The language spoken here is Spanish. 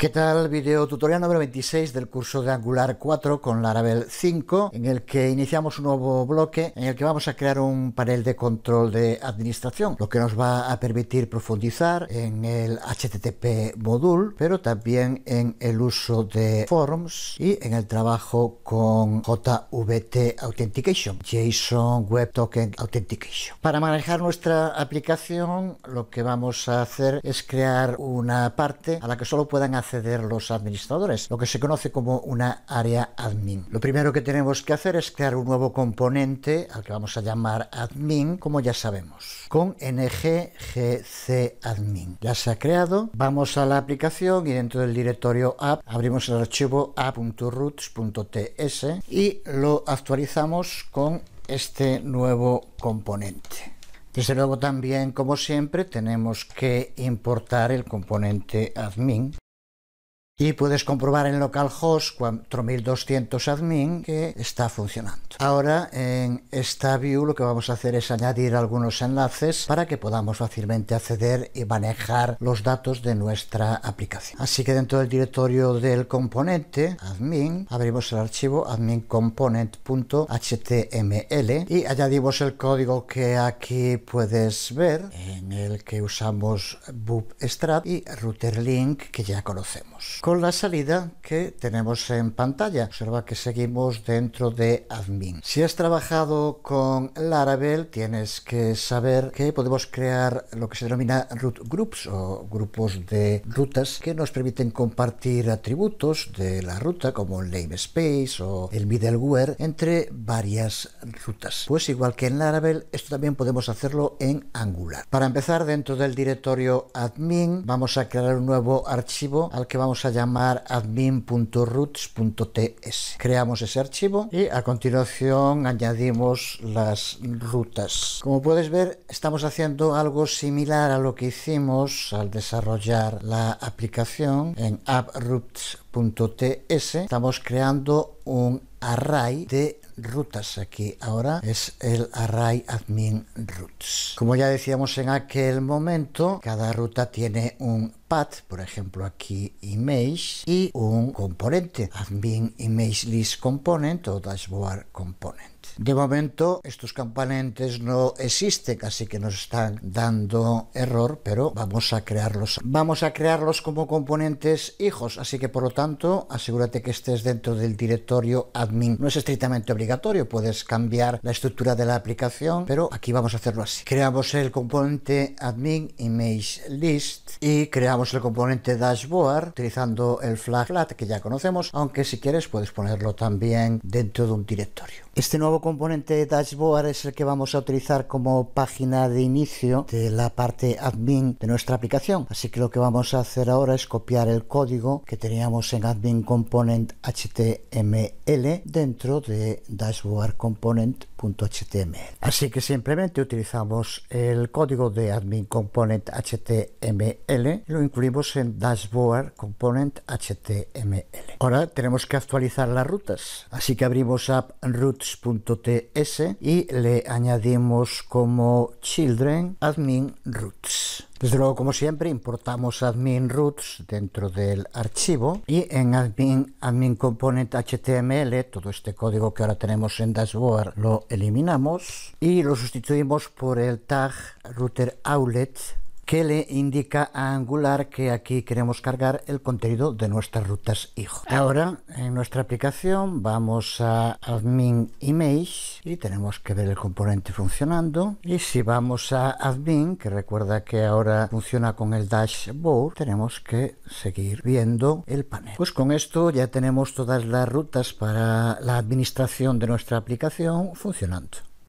¿Qué tal? Video tutorial número 26 del curso de Angular 4 con Laravel 5, en el que iniciamos un nuevo bloque en el que vamos a crear un panel de control de administración, lo que nos va a permitir profundizar en el HTTP module, pero también en el uso de forms y en el trabajo con JVT Authentication, JSON Web Token Authentication. Para manejar nuestra aplicación, lo que vamos a hacer es crear una parte a la que solo puedan hacer acceder los administradores, lo que se conoce como una área admin. Lo primero que tenemos que hacer es crear un nuevo componente al que vamos a llamar admin, como ya sabemos, con nggcadmin. admin. Ya se ha creado, vamos a la aplicación y dentro del directorio app abrimos el archivo app.roots.ts y lo actualizamos con este nuevo componente. Desde luego también, como siempre, tenemos que importar el componente admin y puedes comprobar en localhost 4200 admin que está funcionando. Ahora en esta view lo que vamos a hacer es añadir algunos enlaces para que podamos fácilmente acceder y manejar los datos de nuestra aplicación. Así que dentro del directorio del componente admin abrimos el archivo admincomponent.html y añadimos el código que aquí puedes ver en el que usamos bootstrap y routerlink que ya conocemos la salida que tenemos en pantalla. Observa que seguimos dentro de admin. Si has trabajado con Laravel, tienes que saber que podemos crear lo que se denomina root groups o grupos de rutas que nos permiten compartir atributos de la ruta como el namespace o el middleware entre varias rutas. Pues igual que en Laravel, esto también podemos hacerlo en Angular. Para empezar, dentro del directorio admin, vamos a crear un nuevo archivo al que vamos a llamar llamar admin.roots.ts. Creamos ese archivo y a continuación añadimos las rutas. Como puedes ver, estamos haciendo algo similar a lo que hicimos al desarrollar la aplicación en appRoots.ts. Estamos creando un array de rutas aquí ahora es el array admin routes como ya decíamos en aquel momento cada ruta tiene un por ejemplo aquí image, y un componente, admin image list component o dashboard component. De momento estos componentes no existen, así que nos están dando error, pero vamos a crearlos. Vamos a crearlos como componentes hijos, así que por lo tanto asegúrate que estés dentro del directorio admin. No es estrictamente obligatorio, puedes cambiar la estructura de la aplicación, pero aquí vamos a hacerlo así. Creamos el componente admin image list y creamos el componente dashboard utilizando el flag que ya conocemos, aunque si quieres puedes ponerlo también dentro de un directorio. Este nuevo componente de Dashboard es el que vamos a utilizar como página de inicio de la parte admin de nuestra aplicación. Así que lo que vamos a hacer ahora es copiar el código que teníamos en admin component HTML dentro de Dashboard component.html. Así que simplemente utilizamos el código de admin component HTML y lo incluimos en Dashboard component HTML. Ahora tenemos que actualizar las rutas. Así que abrimos app ts y le añadimos como children admin roots. Desde luego, como siempre, importamos admin roots dentro del archivo y en admin, admin component HTML, todo este código que ahora tenemos en dashboard, lo eliminamos y lo sustituimos por el tag router outlet que le indica a Angular que aquí queremos cargar el contenido de nuestras rutas hijo. Ahora en nuestra aplicación vamos a admin image y tenemos que ver el componente funcionando y si vamos a admin que recuerda que ahora funciona con el dashboard tenemos que seguir viendo el panel. Pues con esto ya tenemos todas las rutas para la administración de nuestra aplicación funcionando.